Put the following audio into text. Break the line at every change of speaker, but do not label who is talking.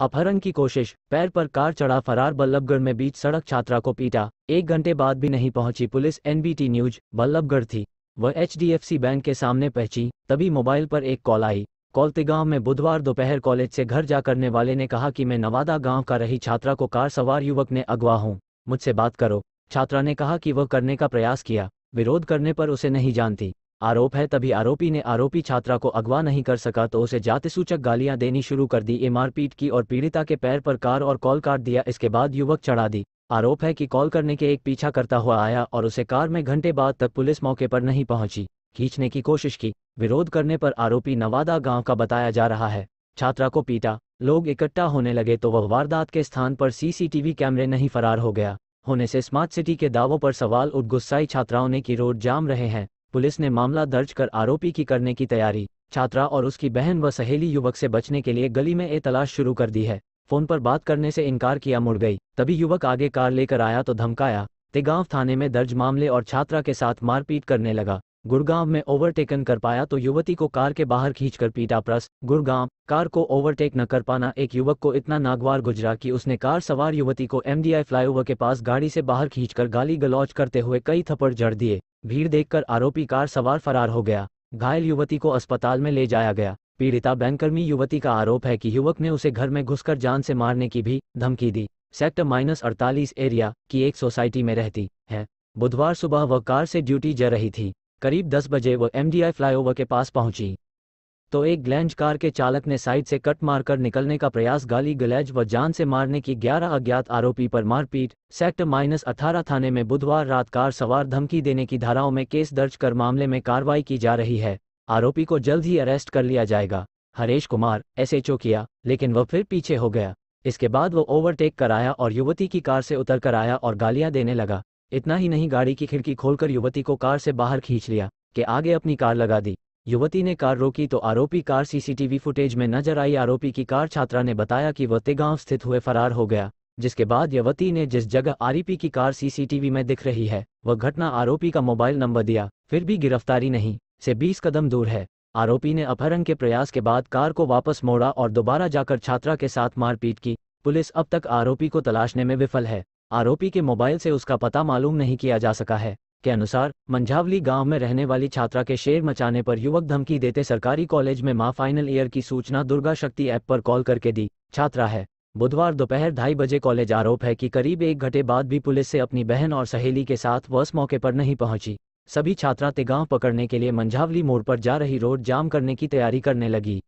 अपहरण की कोशिश पैर पर कार चढ़ा फरार बल्लभगढ़ में बीच सड़क छात्रा को पीटा एक घंटे बाद भी नहीं पहुंची पुलिस एनबीटी न्यूज बल्लभगढ़ थी वह एचडीएफसी बैंक के सामने पहुंची तभी मोबाइल पर एक कॉल आई कौलते गांव में बुधवार दोपहर कॉलेज से घर जा करने वाले ने कहा कि मैं नवादा गांव का रही छात्रा को कार सवार युवक ने अगवा हूँ मुझसे बात करो छात्रा ने कहा कि वह करने का प्रयास किया विरोध करने पर उसे नहीं जानती आरोप है तभी आरोपी ने आरोपी छात्रा को अगवा नहीं कर सका तो उसे जातिसूचक गालियां देनी शुरू कर दी ये मारपीट की और पीड़िता के पैर पर कार और कॉल काट दिया इसके बाद युवक चढ़ा दी आरोप है कि कॉल करने के एक पीछा करता हुआ आया और उसे कार में घंटे बाद तक पुलिस मौके पर नहीं पहुंची खींचने की कोशिश की विरोध करने पर आरोपी नवादा गांव का बताया जा रहा है छात्रा को पीटा लोग इकट्ठा होने लगे तो वह वारदात के स्थान पर सीसीटीवी कैमरे नहीं फरार हो गया होने से स्मार्ट सिटी के दावों पर सवाल उठ गुस्साई छात्राओं ने की रोड जाम रहे हैं पुलिस ने मामला दर्ज कर आरोपी की करने की तैयारी छात्रा और उसकी बहन व सहेली युवक से बचने के लिए गली में ए तलाश शुरू कर दी है फोन पर बात करने से इनकार किया मुड़ गई तभी युवक आगे कार लेकर आया तो धमकाया तेगांव थाने में दर्ज मामले और छात्रा के साथ मारपीट करने लगा गुड़गांव में ओवरटेकन कर पाया तो युवती को कार के बाहर खींचकर पीटा प्रस गुड़गांव कार को ओवरटेक न कर पाना एक युवक को इतना नागवार गुजरा कि उसने कार सवार युवती को एमडीआई फ्लाईओवर के पास गाड़ी से बाहर खींचकर गाली गलौज करते हुए कई थप्पड़ जड़ दिए भीड़ देखकर आरोपी कार सवार फरार हो गया घायल युवती को अस्पताल में ले जाया गया पीड़िता बैंककर्मी युवती का आरोप है कि युवक ने उसे घर में घुसकर जान से मारने की भी धमकी दी सेक्टर माइनस अड़तालीस एरिया की एक सोसाइटी में रहती है बुधवार सुबह वह कार से ड्यूटी जा रही थी करीब 10 बजे वह एमडीआई फ्लाईओवर के पास पहुंची तो एक ग्लैंज कार के चालक ने साइड से कट मारकर निकलने का प्रयास गाली गलैज व जान से मारने की 11 अज्ञात आरोपी पर मारपीट सेक्ट माइनस अठारह थाने में बुधवार रात कार सवार धमकी देने की धाराओं में केस दर्ज कर मामले में कार्रवाई की जा रही है आरोपी को जल्द ही अरेस्ट कर लिया जाएगा हरेश कुमार एसएचओ किया लेकिन वह फिर पीछे हो गया इसके बाद वह ओवरटेक कराया और युवती की कार से उतर कर आया और गालियां देने लगा इतना ही नहीं गाड़ी की खिड़की खोलकर युवती को कार से बाहर खींच लिया कि आगे अपनी कार लगा दी युवती ने कार रोकी तो आरोपी कार सीसीटीवी फुटेज में नजर आई आरोपी की कार छात्रा ने बताया कि वह तेगांव स्थित हुए फरार हो गया जिसके बाद युवती ने जिस जगह आरोपी की कार सीसीटीवी में दिख रही है वह घटना आरोपी का मोबाइल नंबर दिया फिर भी गिरफ्तारी नहीं से 20 कदम दूर है आरोपी ने अपहरण के प्रयास के बाद कार को वापस मोड़ा और दोबारा जाकर छात्रा के साथ मारपीट की पुलिस अब तक आरोपी को तलाशने में विफल है आरोपी के मोबाइल से उसका पता मालूम नहीं किया जा सका है के अनुसार मंझावली गांव में रहने वाली छात्रा के शेर मचाने पर युवक धमकी देते सरकारी कॉलेज में मां फाइनल ईयर की सूचना दुर्गा शक्ति ऐप पर कॉल करके दी छात्रा है बुधवार दोपहर ढाई बजे कॉलेज आरोप है कि करीब एक घंटे बाद भी पुलिस से अपनी बहन और सहेली के साथ बस मौके पर नहीं पहुंची सभी छात्रा तेगांव पकड़ने के लिए मंझावली मोड़ पर जा रही रोड जाम करने की तैयारी करने लगी